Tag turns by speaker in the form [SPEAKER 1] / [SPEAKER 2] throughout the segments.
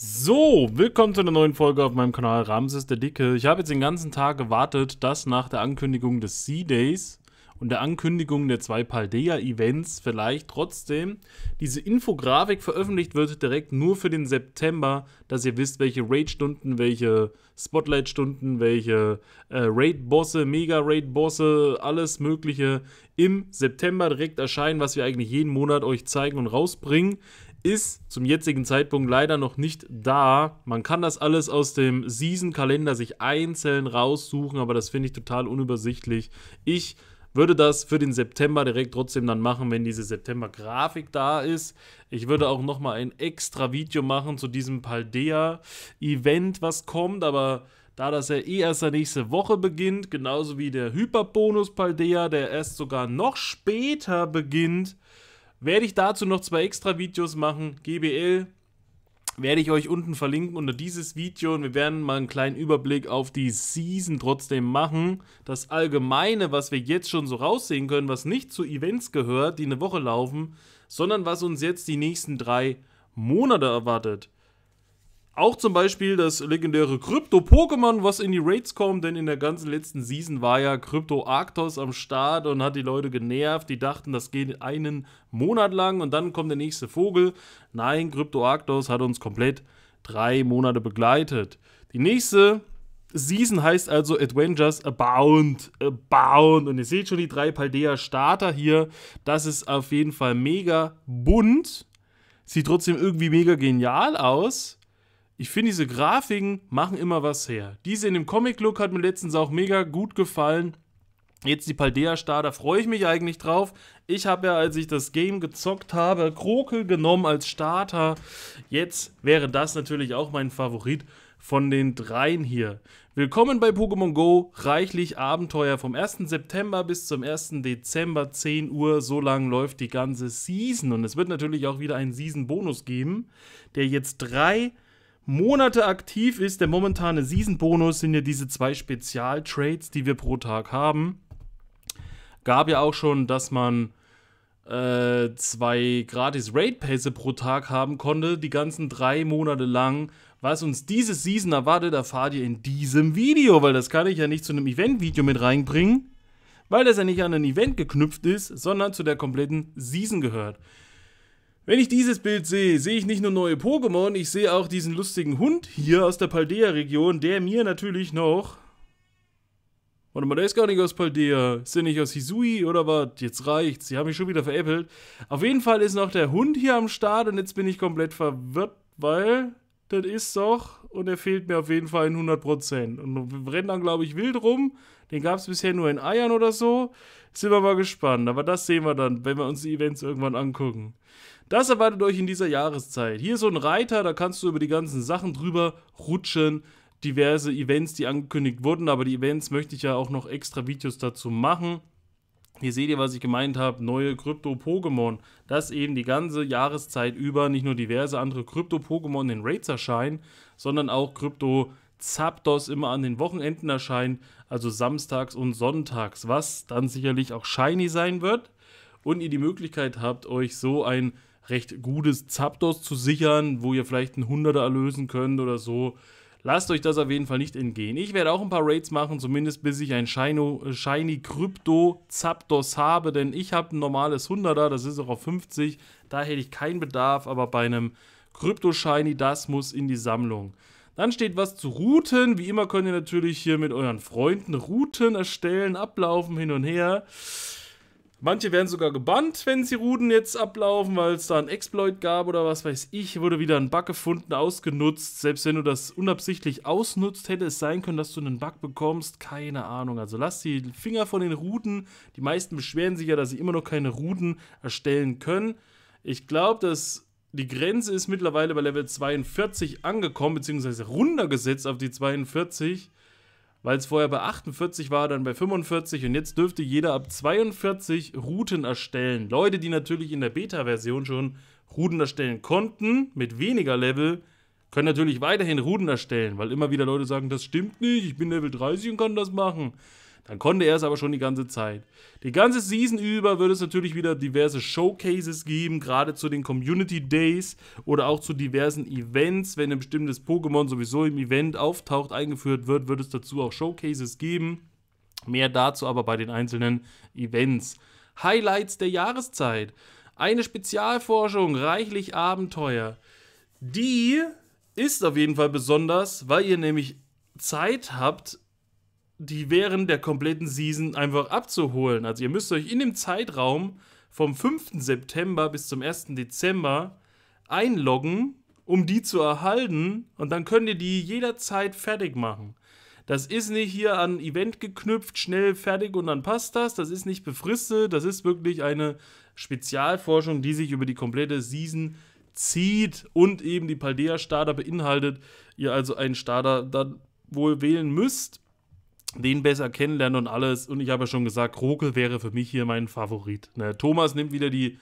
[SPEAKER 1] So, willkommen zu einer neuen Folge auf meinem Kanal Ramses der Dicke. Ich habe jetzt den ganzen Tag gewartet, dass nach der Ankündigung des Sea-Days und der Ankündigung der zwei Paldea-Events vielleicht trotzdem diese Infografik veröffentlicht wird, direkt nur für den September, dass ihr wisst, welche Raid-Stunden, welche Spotlight-Stunden, welche äh, Raid-Bosse, Mega-Raid-Bosse, alles Mögliche im September direkt erscheinen, was wir eigentlich jeden Monat euch zeigen und rausbringen ist zum jetzigen Zeitpunkt leider noch nicht da. Man kann das alles aus dem Season-Kalender sich einzeln raussuchen, aber das finde ich total unübersichtlich. Ich würde das für den September direkt trotzdem dann machen, wenn diese September-Grafik da ist. Ich würde auch nochmal ein extra Video machen zu diesem Paldea-Event, was kommt, aber da das ja eh erst nächste Woche beginnt, genauso wie der Hyperbonus Paldea, der erst sogar noch später beginnt, werde ich dazu noch zwei extra Videos machen, GBL, werde ich euch unten verlinken unter dieses Video und wir werden mal einen kleinen Überblick auf die Season trotzdem machen. Das Allgemeine, was wir jetzt schon so raussehen können, was nicht zu Events gehört, die eine Woche laufen, sondern was uns jetzt die nächsten drei Monate erwartet. Auch zum Beispiel das legendäre Krypto-Pokémon, was in die Raids kommt, denn in der ganzen letzten Season war ja Krypto-Arktos am Start und hat die Leute genervt. Die dachten, das geht einen Monat lang und dann kommt der nächste Vogel. Nein, Krypto-Arktos hat uns komplett drei Monate begleitet. Die nächste Season heißt also Adventures Abound. Abound. Und ihr seht schon die drei Paldea-Starter hier. Das ist auf jeden Fall mega bunt. Sieht trotzdem irgendwie mega genial aus ich finde, diese Grafiken machen immer was her. Diese in dem Comic-Look hat mir letztens auch mega gut gefallen. Jetzt die Paldea Star, da freue ich mich eigentlich drauf. Ich habe ja, als ich das Game gezockt habe, Krokel genommen als Starter. Jetzt wäre das natürlich auch mein Favorit von den dreien hier. Willkommen bei Pokémon Go, reichlich Abenteuer vom 1. September bis zum 1. Dezember, 10 Uhr. So lang läuft die ganze Season. Und es wird natürlich auch wieder einen Season-Bonus geben, der jetzt drei Monate aktiv ist. Der momentane Season-Bonus sind ja diese zwei Spezial-Trades, die wir pro Tag haben. Gab ja auch schon, dass man äh, zwei gratis Raid-Pässe pro Tag haben konnte, die ganzen drei Monate lang. Was uns diese Season erwartet, erfahrt ihr in diesem Video, weil das kann ich ja nicht zu einem Event-Video mit reinbringen, weil das ja nicht an ein Event geknüpft ist, sondern zu der kompletten Season gehört. Wenn ich dieses Bild sehe, sehe ich nicht nur neue Pokémon, ich sehe auch diesen lustigen Hund hier aus der Paldea-Region, der mir natürlich noch... Warte mal, der ist gar nicht aus Paldea. Ist der nicht aus Hisui oder was? Jetzt reicht's. Die haben mich schon wieder veräppelt. Auf jeden Fall ist noch der Hund hier am Start und jetzt bin ich komplett verwirrt, weil das ist doch, und er fehlt mir auf jeden Fall in 100%. Und wir rennen dann, glaube ich, wild rum. Den gab es bisher nur in Eiern oder so. Sind wir mal gespannt. Aber das sehen wir dann, wenn wir uns die Events irgendwann angucken. Das erwartet euch in dieser Jahreszeit. Hier ist so ein Reiter, da kannst du über die ganzen Sachen drüber rutschen. Diverse Events, die angekündigt wurden, aber die Events möchte ich ja auch noch extra Videos dazu machen. Hier seht ihr, was ich gemeint habe, neue Krypto-Pokémon, dass eben die ganze Jahreszeit über nicht nur diverse andere Krypto-Pokémon in Raids erscheinen, sondern auch Krypto- Zapdos immer an den Wochenenden erscheinen, also samstags und sonntags, was dann sicherlich auch shiny sein wird und ihr die Möglichkeit habt, euch so ein recht gutes Zapdos zu sichern, wo ihr vielleicht einen Hunderter erlösen könnt oder so, Lasst euch das auf jeden Fall nicht entgehen. Ich werde auch ein paar Raids machen, zumindest bis ich ein Shino, äh, Shiny Krypto Zapdos habe, denn ich habe ein normales 100er, das ist auch auf 50. Da hätte ich keinen Bedarf, aber bei einem Krypto Shiny, das muss in die Sammlung. Dann steht was zu Routen. Wie immer könnt ihr natürlich hier mit euren Freunden Routen erstellen, ablaufen, hin und her. Manche werden sogar gebannt, wenn sie Ruden jetzt ablaufen, weil es da einen Exploit gab oder was weiß ich. Wurde wieder ein Bug gefunden, ausgenutzt. Selbst wenn du das unabsichtlich ausnutzt, hätte es sein können, dass du einen Bug bekommst. Keine Ahnung. Also lass die Finger von den Ruden. Die meisten beschweren sich ja, dass sie immer noch keine Ruden erstellen können. Ich glaube, dass die Grenze ist mittlerweile bei Level 42 angekommen, beziehungsweise runtergesetzt auf die 42 weil es vorher bei 48 war, dann bei 45 und jetzt dürfte jeder ab 42 Routen erstellen. Leute, die natürlich in der Beta-Version schon Routen erstellen konnten, mit weniger Level, können natürlich weiterhin Routen erstellen, weil immer wieder Leute sagen, das stimmt nicht, ich bin Level 30 und kann das machen. Dann konnte er es aber schon die ganze Zeit. Die ganze Season über wird es natürlich wieder diverse Showcases geben, gerade zu den Community Days oder auch zu diversen Events. Wenn ein bestimmtes Pokémon sowieso im Event auftaucht, eingeführt wird, wird es dazu auch Showcases geben. Mehr dazu aber bei den einzelnen Events. Highlights der Jahreszeit. Eine Spezialforschung, reichlich Abenteuer. Die ist auf jeden Fall besonders, weil ihr nämlich Zeit habt, die während der kompletten Season einfach abzuholen. Also ihr müsst euch in dem Zeitraum vom 5. September bis zum 1. Dezember einloggen, um die zu erhalten und dann könnt ihr die jederzeit fertig machen. Das ist nicht hier an Event geknüpft, schnell fertig und dann passt das. Das ist nicht befristet. Das ist wirklich eine Spezialforschung, die sich über die komplette Season zieht und eben die Paldea Starter beinhaltet. Ihr also einen Starter dann wohl wählen müsst den besser kennenlernen und alles. Und ich habe ja schon gesagt, Krokel wäre für mich hier mein Favorit. Ne? Thomas nimmt wieder die,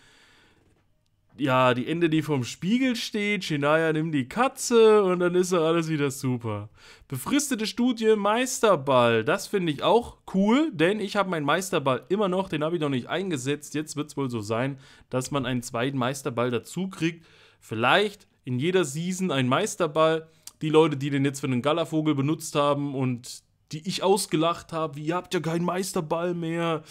[SPEAKER 1] ja, die Ende, die vom Spiegel steht. Shinaya nimmt die Katze und dann ist ja alles wieder super. Befristete Studie Meisterball. Das finde ich auch cool, denn ich habe meinen Meisterball immer noch. Den habe ich noch nicht eingesetzt. Jetzt wird es wohl so sein, dass man einen zweiten Meisterball dazu kriegt. Vielleicht in jeder Season ein Meisterball. Die Leute, die den jetzt für einen Gallervogel benutzt haben und die ich ausgelacht habe, wie ihr habt ja keinen Meisterball mehr.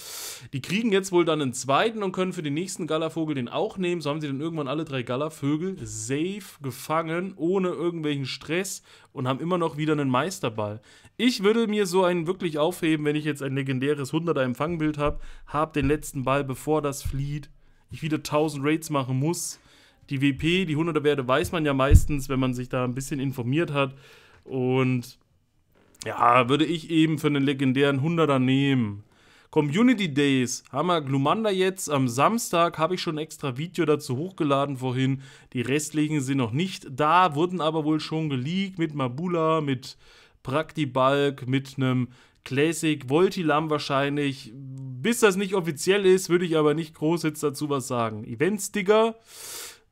[SPEAKER 1] Die kriegen jetzt wohl dann einen zweiten und können für den nächsten Gallervogel den auch nehmen. So haben sie dann irgendwann alle drei Gallervögel safe gefangen, ohne irgendwelchen Stress und haben immer noch wieder einen Meisterball. Ich würde mir so einen wirklich aufheben, wenn ich jetzt ein legendäres 100er Empfangbild habe, habe den letzten Ball, bevor das flieht, ich wieder 1000 Raids machen muss. Die WP, die 100er Werte weiß man ja meistens, wenn man sich da ein bisschen informiert hat und ja, würde ich eben für einen legendären 100er nehmen. Community Days haben wir Glumanda jetzt. Am Samstag habe ich schon ein extra Video dazu hochgeladen vorhin. Die restlichen sind noch nicht da, wurden aber wohl schon geleakt mit Mabula, mit Praktibalk, mit einem Classic Voltilam wahrscheinlich. Bis das nicht offiziell ist, würde ich aber nicht groß jetzt dazu was sagen. Events, digger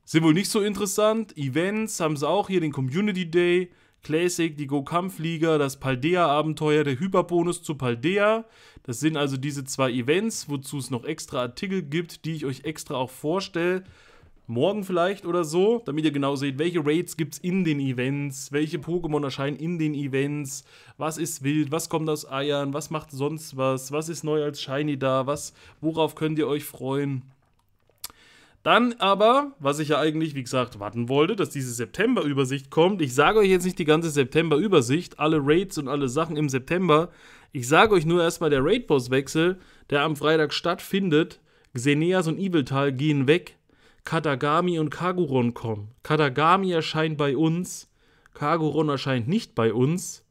[SPEAKER 1] sind wohl nicht so interessant. Events haben sie auch hier, den Community Day. Classic, die Go-Kampfliga, das Paldea-Abenteuer, der Hyperbonus zu Paldea. Das sind also diese zwei Events, wozu es noch extra Artikel gibt, die ich euch extra auch vorstelle. Morgen vielleicht oder so, damit ihr genau seht, welche Raids gibt es in den Events, welche Pokémon erscheinen in den Events, was ist wild, was kommt aus Eiern, was macht sonst was, was ist neu als Shiny da, was, worauf könnt ihr euch freuen. Dann aber, was ich ja eigentlich, wie gesagt, warten wollte, dass diese September-Übersicht kommt. Ich sage euch jetzt nicht die ganze September-Übersicht, alle Raids und alle Sachen im September. Ich sage euch nur erstmal, der Raid-Boss-Wechsel, der am Freitag stattfindet. Xeneas und Iveltal gehen weg. Katagami und Kaguron kommen. Katagami erscheint bei uns. Kaguron erscheint nicht bei uns.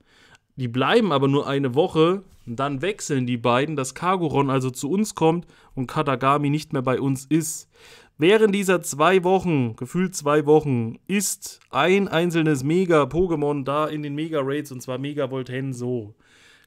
[SPEAKER 1] Die bleiben aber nur eine Woche. Dann wechseln die beiden, dass Kaguron also zu uns kommt und Katagami nicht mehr bei uns ist. Während dieser zwei Wochen, gefühlt zwei Wochen, ist ein einzelnes Mega-Pokémon da in den Mega-Raids und zwar Mega Voltenso.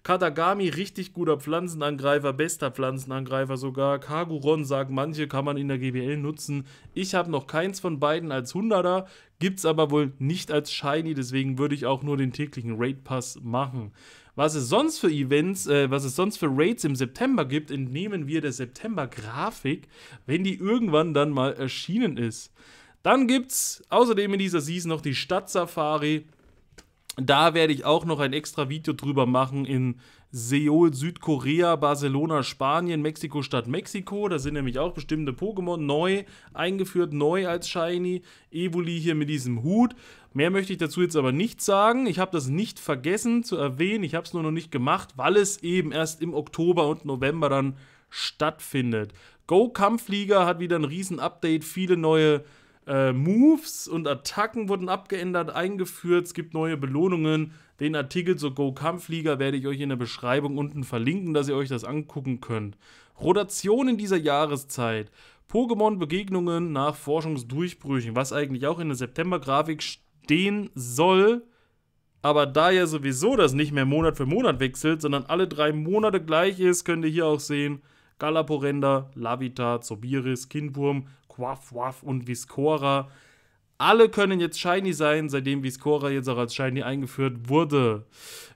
[SPEAKER 1] Katagami, richtig guter Pflanzenangreifer, bester Pflanzenangreifer sogar. Kaguron, sagen manche, kann man in der GWL nutzen. Ich habe noch keins von beiden als 100er, gibt es aber wohl nicht als Shiny, deswegen würde ich auch nur den täglichen Raid Pass machen. Was es sonst für Events, äh, was es sonst für Raids im September gibt, entnehmen wir der September-Grafik, wenn die irgendwann dann mal erschienen ist. Dann gibt es außerdem in dieser Season noch die Stadtsafari. Da werde ich auch noch ein extra Video drüber machen in Seoul, Südkorea, Barcelona, Spanien, Mexiko-Stadt, Mexiko. Da sind nämlich auch bestimmte Pokémon neu eingeführt, neu als Shiny. Evoli hier mit diesem Hut. Mehr möchte ich dazu jetzt aber nicht sagen. Ich habe das nicht vergessen zu erwähnen. Ich habe es nur noch nicht gemacht, weil es eben erst im Oktober und November dann stattfindet. Go Kampfflieger hat wieder ein Riesen-Update, viele neue äh, Moves und Attacken wurden abgeändert, eingeführt. Es gibt neue Belohnungen. Den Artikel zur Go-Kampfflieger werde ich euch in der Beschreibung unten verlinken, dass ihr euch das angucken könnt. Rotation in dieser Jahreszeit. Pokémon-Begegnungen nach Forschungsdurchbrüchen, was eigentlich auch in der September-Grafik stehen soll. Aber da ja sowieso das nicht mehr Monat für Monat wechselt, sondern alle drei Monate gleich ist, könnt ihr hier auch sehen, Galaporender, Lavita, Zobiris, Kindwurm, Quaff, Waff und Viscora. Alle können jetzt shiny sein, seitdem Viscora jetzt auch als shiny eingeführt wurde.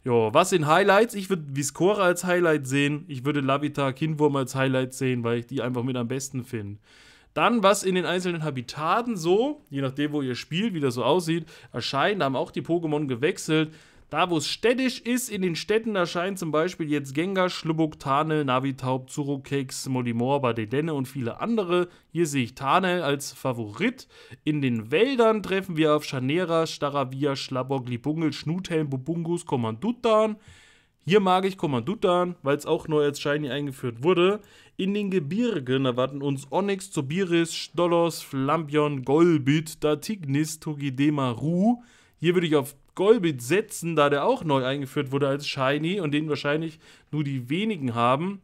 [SPEAKER 1] Jo, was sind Highlights? Ich würde Viscora als Highlight sehen. Ich würde Lavita, Kindwurm als Highlight sehen, weil ich die einfach mit am besten finde. Dann, was in den einzelnen Habitaten so, je nachdem, wo ihr spielt, wie das so aussieht, erscheint. Da haben auch die Pokémon gewechselt. Da, wo es städtisch ist, in den Städten erscheinen zum Beispiel jetzt Gengar, Schlubuck, Tarnel, Navitaub, Zurukex, Molimor, Badedenne und viele andere. Hier sehe ich Tarnel als Favorit. In den Wäldern treffen wir auf Chanera, Staravia, Schlabok, Libungel, Schnuthelm, Bubungus, Kommandutan. Hier mag ich Kommandutan, weil es auch neu als Shiny eingeführt wurde. In den Gebirgen erwarten uns Onyx, Zobiris, Stolos, Flambion, Golbit, Datignis, Togedema, Ru. Hier würde ich auf Golbit setzen, da der auch neu eingeführt wurde als Shiny und den wahrscheinlich nur die wenigen haben.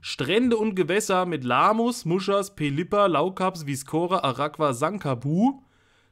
[SPEAKER 1] Strände und Gewässer mit Lamus, Muschas, Pelippa, Laukaps, Viscora, Arakwa, Sankabu.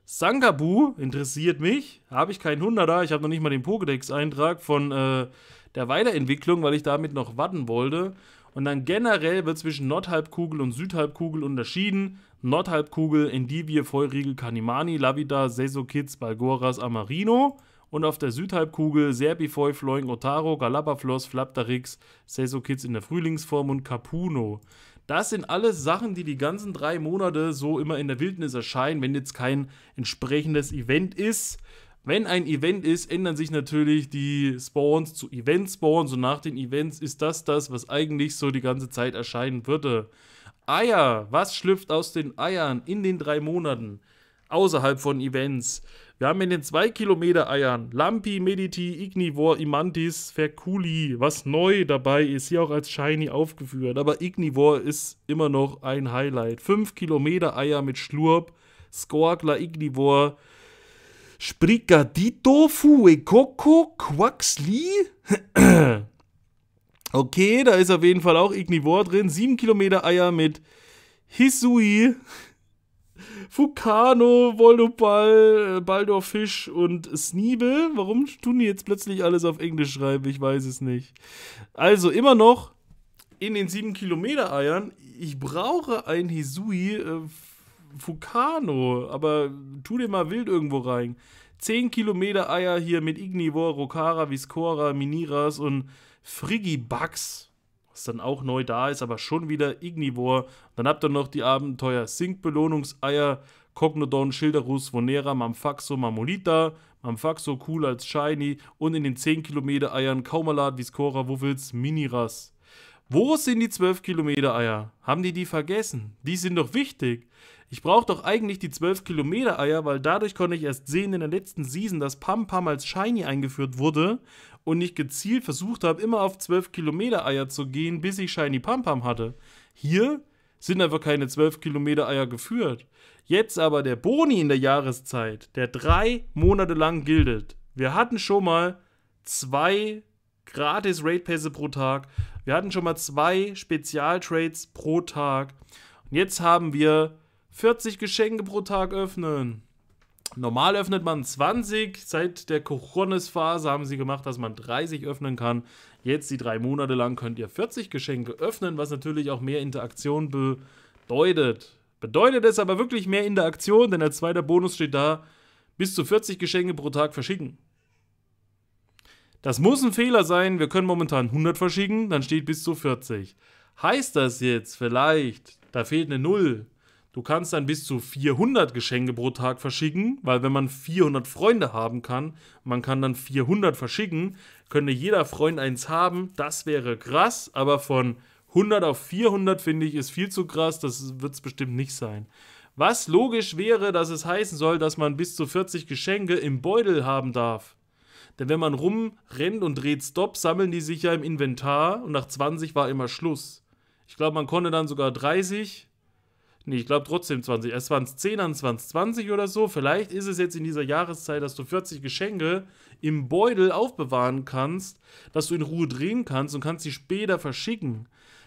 [SPEAKER 1] Sankabu interessiert mich. Habe ich keinen Hunderter. Ich habe noch nicht mal den Pokédex-Eintrag von äh, der Weiterentwicklung, weil ich damit noch warten wollte. Und dann generell wird zwischen Nordhalbkugel und Südhalbkugel unterschieden. Nordhalbkugel Endivie, Vollriegel, Kanimani, Lavida, Sesokits, Balgoras, Amarino. Und auf der Südhalbkugel Serbifoi, Floing, Otaro, Galapafloss, Flaptarix, Sesokits in der Frühlingsform und Capuno. Das sind alles Sachen, die die ganzen drei Monate so immer in der Wildnis erscheinen, wenn jetzt kein entsprechendes Event ist. Wenn ein Event ist, ändern sich natürlich die Spawns zu Event-Spawns und nach den Events ist das das, was eigentlich so die ganze Zeit erscheinen würde. Eier, was schlüpft aus den Eiern in den drei Monaten außerhalb von Events? Wir haben in den 2 Kilometer Eiern Lampi, Mediti, Ignivor, Imantis, Ferculi, was neu dabei ist, hier auch als Shiny aufgeführt. Aber Ignivor ist immer noch ein Highlight. 5 Kilometer Eier mit Schlurp, Skorgler, Ignivor, Spricadito Fuecoco Quaxli. okay, da ist auf jeden Fall auch Ignivor drin. 7 Kilometer Eier mit Hisui, Fukano, Volopal, äh, Baldorfisch und Sniebe. Warum tun die jetzt plötzlich alles auf Englisch schreiben? Ich weiß es nicht. Also immer noch in den 7 Kilometer Eiern. Ich brauche ein Hisui. Äh, Vulcano, aber tu dir mal wild irgendwo rein. 10 Kilometer Eier hier mit Ignivor, Rokara, Viscora, Miniras und Frigibugs, was dann auch neu da ist, aber schon wieder Ignivor. Dann habt ihr noch die Abenteuer Sink-Belohnungseier, Cognodon, Schilderus, Vonera, Mamfaxo, Mamolita, Mamfaxo, cool als Shiny und in den 10 Kilometer Eiern Kaumalat, Viscora, Wuffels, Miniras. Wo sind die 12 Kilometer Eier? Haben die die vergessen? Die sind doch wichtig. Ich brauche doch eigentlich die 12-Kilometer-Eier, weil dadurch konnte ich erst sehen in der letzten Season, dass Pam Pam als Shiny eingeführt wurde und ich gezielt versucht habe, immer auf 12-Kilometer-Eier zu gehen, bis ich Shiny Pam Pam hatte. Hier sind einfach keine 12-Kilometer-Eier geführt. Jetzt aber der Boni in der Jahreszeit, der drei Monate lang gildet. Wir hatten schon mal zwei gratis Raid Pässe pro Tag. Wir hatten schon mal zwei Spezialtrades pro Tag. Und jetzt haben wir 40 Geschenke pro Tag öffnen. Normal öffnet man 20. Seit der Coronis-Phase haben sie gemacht, dass man 30 öffnen kann. Jetzt, die drei Monate lang, könnt ihr 40 Geschenke öffnen, was natürlich auch mehr Interaktion bedeutet. Bedeutet es aber wirklich mehr Interaktion, denn als zweiter Bonus steht da, bis zu 40 Geschenke pro Tag verschicken. Das muss ein Fehler sein. Wir können momentan 100 verschicken, dann steht bis zu 40. Heißt das jetzt vielleicht, da fehlt eine Null, Du kannst dann bis zu 400 Geschenke pro Tag verschicken, weil wenn man 400 Freunde haben kann, man kann dann 400 verschicken, könnte jeder Freund eins haben, das wäre krass, aber von 100 auf 400 finde ich ist viel zu krass, das wird es bestimmt nicht sein. Was logisch wäre, dass es heißen soll, dass man bis zu 40 Geschenke im Beutel haben darf. Denn wenn man rumrennt und dreht Stop, sammeln die sich ja im Inventar und nach 20 war immer Schluss. Ich glaube, man konnte dann sogar 30, Nee, ich glaube trotzdem 20. Erst waren es 10, an waren 20 oder so. Vielleicht ist es jetzt in dieser Jahreszeit, dass du 40 Geschenke im Beutel aufbewahren kannst, dass du in Ruhe drehen kannst und kannst sie später verschicken.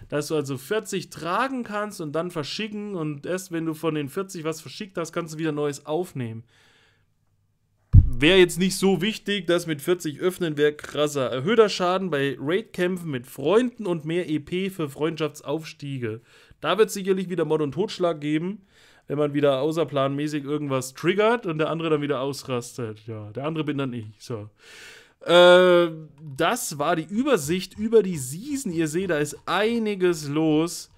[SPEAKER 1] Dass du also 40 tragen kannst und dann verschicken und erst wenn du von den 40 was verschickt hast, kannst du wieder Neues aufnehmen. Wäre jetzt nicht so wichtig, dass mit 40 öffnen wäre krasser. Erhöhter Schaden bei Raidkämpfen mit Freunden und mehr EP für Freundschaftsaufstiege. Da wird es sicherlich wieder Mord und Totschlag geben, wenn man wieder außerplanmäßig irgendwas triggert und der andere dann wieder ausrastet. Ja, der andere bin dann ich. So. Äh, das war die Übersicht über die Season. Ihr seht, da ist einiges los.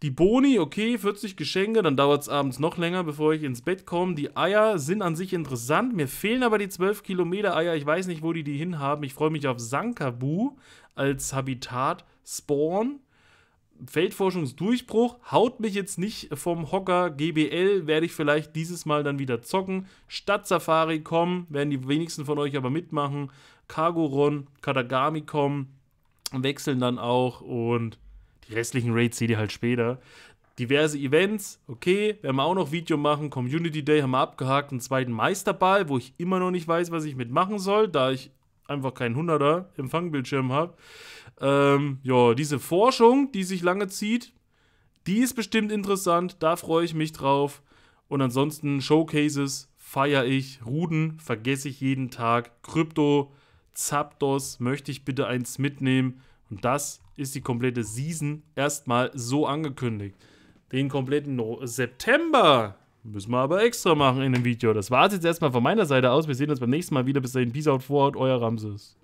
[SPEAKER 1] Die Boni, okay, 40 Geschenke, dann dauert es abends noch länger, bevor ich ins Bett komme. Die Eier sind an sich interessant. Mir fehlen aber die 12 Kilometer Eier. Ich weiß nicht, wo die die hinhaben. Ich freue mich auf Sankabu als Habitat Spawn. Feldforschungsdurchbruch haut mich jetzt nicht vom Hocker. GBL werde ich vielleicht dieses Mal dann wieder zocken. Stadt Safari kommen, werden die wenigsten von euch aber mitmachen. Kagoron, Katagami kommen, wechseln dann auch und die restlichen Raids seht ihr halt später. Diverse Events, okay, werden wir auch noch Video machen. Community Day haben wir abgehakt, einen zweiten Meisterball, wo ich immer noch nicht weiß, was ich mitmachen soll, da ich einfach kein 100er Empfangbildschirm habe. Ähm, ja, diese Forschung, die sich lange zieht, die ist bestimmt interessant. Da freue ich mich drauf. Und ansonsten Showcases feiere ich. Ruden vergesse ich jeden Tag. Krypto, Zapdos möchte ich bitte eins mitnehmen. Und das ist die komplette Season erstmal so angekündigt. Den kompletten September Müssen wir aber extra machen in dem Video. Das war es jetzt erstmal von meiner Seite aus. Wir sehen uns beim nächsten Mal wieder. Bis dahin, Peace out, Vorhaut, euer Ramses.